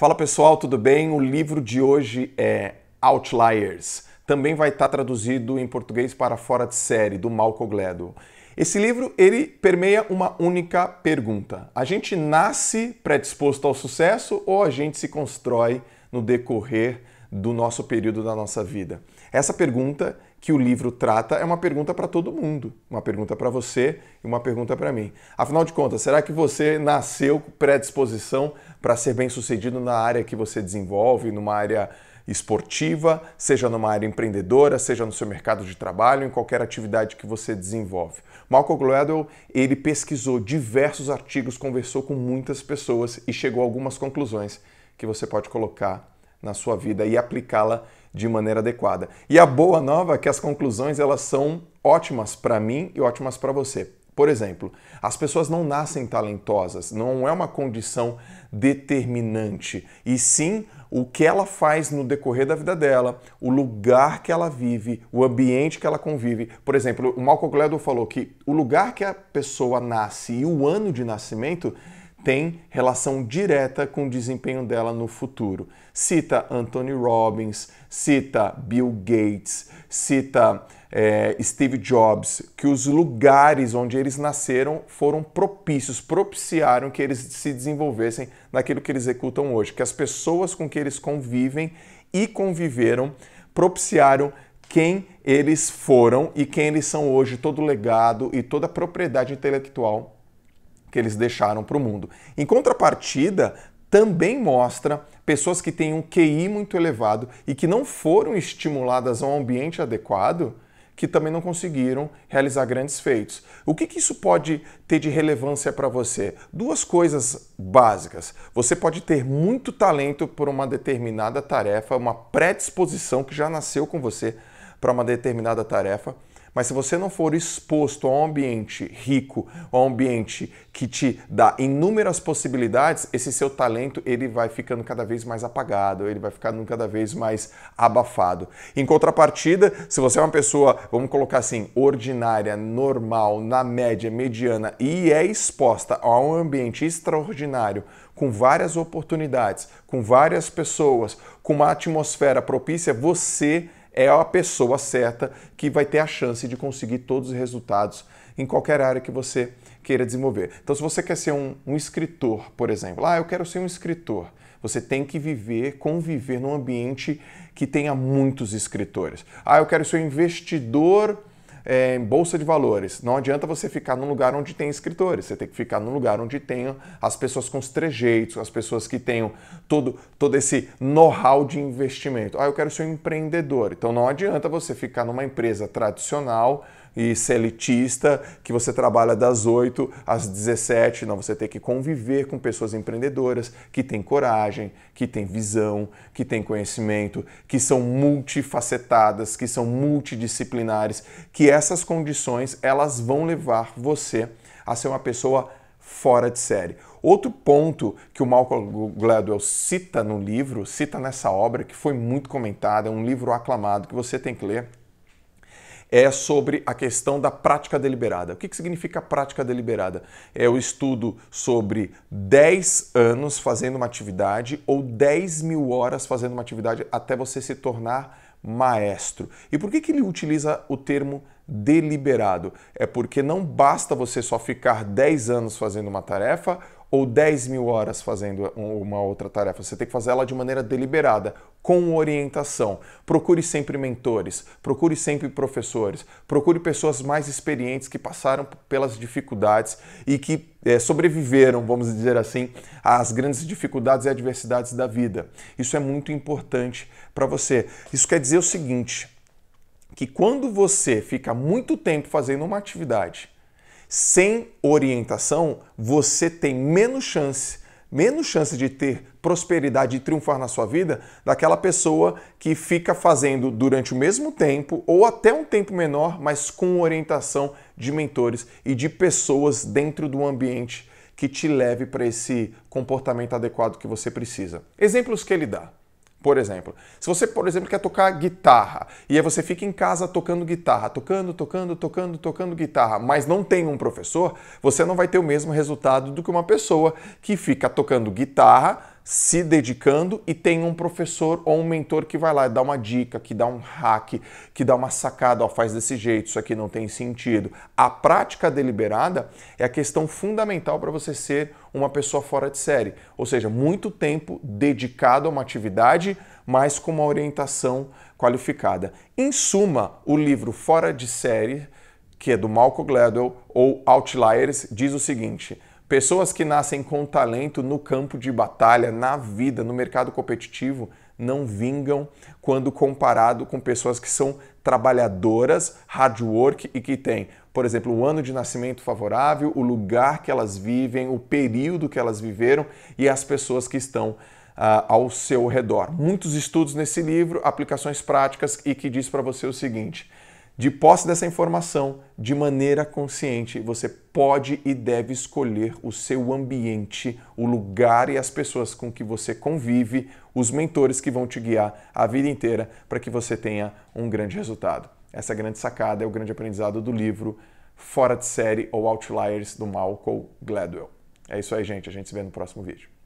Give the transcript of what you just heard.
Fala pessoal, tudo bem? O livro de hoje é Outliers. Também vai estar traduzido em português para Fora de Série, do Malcolm Gladwell. Esse livro, ele permeia uma única pergunta. A gente nasce predisposto ao sucesso ou a gente se constrói no decorrer do nosso período da nossa vida? Essa pergunta que o livro trata é uma pergunta para todo mundo, uma pergunta para você e uma pergunta para mim. Afinal de contas, será que você nasceu predisposição para ser bem-sucedido na área que você desenvolve, numa área esportiva, seja numa área empreendedora, seja no seu mercado de trabalho, em qualquer atividade que você desenvolve. Malcolm Gladwell, ele pesquisou diversos artigos, conversou com muitas pessoas e chegou a algumas conclusões que você pode colocar na sua vida e aplicá-la de maneira adequada. E a boa nova é que as conclusões elas são ótimas para mim e ótimas para você. Por exemplo, as pessoas não nascem talentosas, não é uma condição determinante, e sim o que ela faz no decorrer da vida dela, o lugar que ela vive, o ambiente que ela convive. Por exemplo, o Malcolm Gladwell falou que o lugar que a pessoa nasce e o ano de nascimento tem relação direta com o desempenho dela no futuro. Cita Anthony Robbins, cita Bill Gates, cita é, Steve Jobs, que os lugares onde eles nasceram foram propícios, propiciaram que eles se desenvolvessem naquilo que eles executam hoje, que as pessoas com que eles convivem e conviveram propiciaram quem eles foram e quem eles são hoje, todo o legado e toda a propriedade intelectual que eles deixaram para o mundo. Em contrapartida, também mostra pessoas que têm um QI muito elevado e que não foram estimuladas a um ambiente adequado, que também não conseguiram realizar grandes feitos. O que, que isso pode ter de relevância para você? Duas coisas básicas. Você pode ter muito talento por uma determinada tarefa, uma predisposição que já nasceu com você para uma determinada tarefa mas se você não for exposto a um ambiente rico, a um ambiente que te dá inúmeras possibilidades, esse seu talento ele vai ficando cada vez mais apagado, ele vai ficando cada vez mais abafado. Em contrapartida, se você é uma pessoa, vamos colocar assim, ordinária, normal, na média, mediana e é exposta a um ambiente extraordinário, com várias oportunidades, com várias pessoas, com uma atmosfera propícia, você é a pessoa certa que vai ter a chance de conseguir todos os resultados em qualquer área que você queira desenvolver. Então, se você quer ser um, um escritor, por exemplo, ah, eu quero ser um escritor. Você tem que viver, conviver num ambiente que tenha muitos escritores. Ah, eu quero ser um investidor é, em bolsa de valores. Não adianta você ficar num lugar onde tem escritores, você tem que ficar num lugar onde tenham as pessoas com os trejeitos, as pessoas que tenham todo, todo esse know-how de investimento. Ah, eu quero ser um empreendedor. Então não adianta você ficar numa empresa tradicional e elitista que você trabalha das 8 às 17. Não, você tem que conviver com pessoas empreendedoras que têm coragem, que têm visão, que têm conhecimento, que são multifacetadas, que são multidisciplinares, que essas condições elas vão levar você a ser uma pessoa fora de série. Outro ponto que o Malcolm Gladwell cita no livro, cita nessa obra que foi muito comentada, é um livro aclamado que você tem que ler, é sobre a questão da prática deliberada. O que, que significa prática deliberada? É o estudo sobre 10 anos fazendo uma atividade ou 10 mil horas fazendo uma atividade até você se tornar maestro. E por que, que ele utiliza o termo deliberado? É porque não basta você só ficar 10 anos fazendo uma tarefa ou 10 mil horas fazendo uma outra tarefa. Você tem que fazer ela de maneira deliberada, com orientação. Procure sempre mentores, procure sempre professores, procure pessoas mais experientes que passaram pelas dificuldades e que é, sobreviveram, vamos dizer assim, às grandes dificuldades e adversidades da vida. Isso é muito importante para você. Isso quer dizer o seguinte: que quando você fica muito tempo fazendo uma atividade, sem orientação, você tem menos chance, menos chance de ter prosperidade e triunfar na sua vida daquela pessoa que fica fazendo durante o mesmo tempo ou até um tempo menor, mas com orientação de mentores e de pessoas dentro do ambiente que te leve para esse comportamento adequado que você precisa. Exemplos que ele dá. Por exemplo, se você, por exemplo, quer tocar guitarra e aí você fica em casa tocando guitarra, tocando, tocando, tocando, tocando guitarra, mas não tem um professor, você não vai ter o mesmo resultado do que uma pessoa que fica tocando guitarra se dedicando e tem um professor ou um mentor que vai lá dar dá uma dica, que dá um hack, que dá uma sacada, ó, faz desse jeito, isso aqui não tem sentido. A prática deliberada é a questão fundamental para você ser uma pessoa fora de série, ou seja, muito tempo dedicado a uma atividade, mas com uma orientação qualificada. Em suma, o livro Fora de Série, que é do Malcolm Gladwell ou Outliers, diz o seguinte: Pessoas que nascem com talento no campo de batalha, na vida, no mercado competitivo, não vingam quando comparado com pessoas que são trabalhadoras, hard work e que têm, por exemplo, o ano de nascimento favorável, o lugar que elas vivem, o período que elas viveram e as pessoas que estão Uh, ao seu redor. Muitos estudos nesse livro, aplicações práticas e que diz para você o seguinte: de posse dessa informação, de maneira consciente, você pode e deve escolher o seu ambiente, o lugar e as pessoas com que você convive, os mentores que vão te guiar a vida inteira para que você tenha um grande resultado. Essa grande sacada é o grande aprendizado do livro Fora de Série ou Outliers do Malcolm Gladwell. É isso aí, gente. A gente se vê no próximo vídeo.